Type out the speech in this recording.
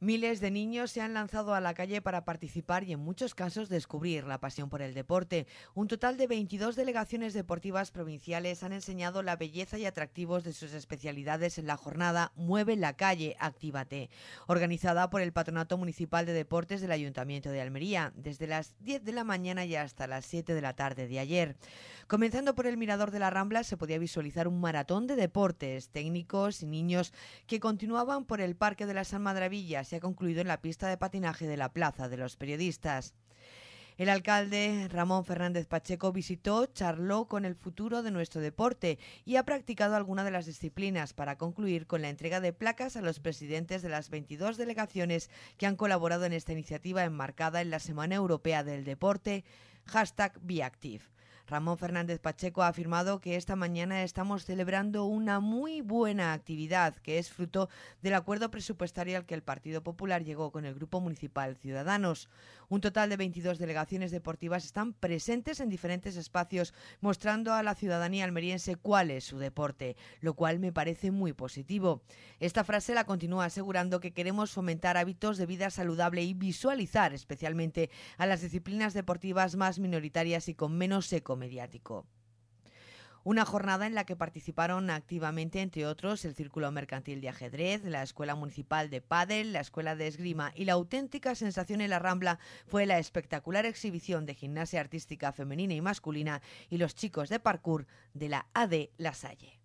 Miles de niños se han lanzado a la calle para participar y en muchos casos descubrir la pasión por el deporte. Un total de 22 delegaciones deportivas provinciales han enseñado la belleza y atractivos de sus especialidades en la jornada Mueve la calle, actívate, organizada por el Patronato Municipal de Deportes del Ayuntamiento de Almería, desde las 10 de la mañana y hasta las 7 de la tarde de ayer. Comenzando por el Mirador de la Rambla se podía visualizar un maratón de deportes técnicos y niños que continuaban por el Parque de las Almadrabillas se ha concluido en la pista de patinaje de la Plaza de los Periodistas. El alcalde Ramón Fernández Pacheco visitó, charló con el futuro de nuestro deporte y ha practicado alguna de las disciplinas para concluir con la entrega de placas a los presidentes de las 22 delegaciones que han colaborado en esta iniciativa enmarcada en la Semana Europea del Deporte, hashtag BeActive. Ramón Fernández Pacheco ha afirmado que esta mañana estamos celebrando una muy buena actividad que es fruto del acuerdo presupuestario al que el Partido Popular llegó con el Grupo Municipal Ciudadanos. Un total de 22 delegaciones deportivas están presentes en diferentes espacios mostrando a la ciudadanía almeriense cuál es su deporte, lo cual me parece muy positivo. Esta frase la continúa asegurando que queremos fomentar hábitos de vida saludable y visualizar especialmente a las disciplinas deportivas más minoritarias y con menos seco mediático. Una jornada en la que participaron activamente, entre otros, el Círculo Mercantil de Ajedrez, la Escuela Municipal de Padel, la Escuela de Esgrima y la auténtica sensación en la Rambla fue la espectacular exhibición de gimnasia artística femenina y masculina y los chicos de parkour de la AD La Salle.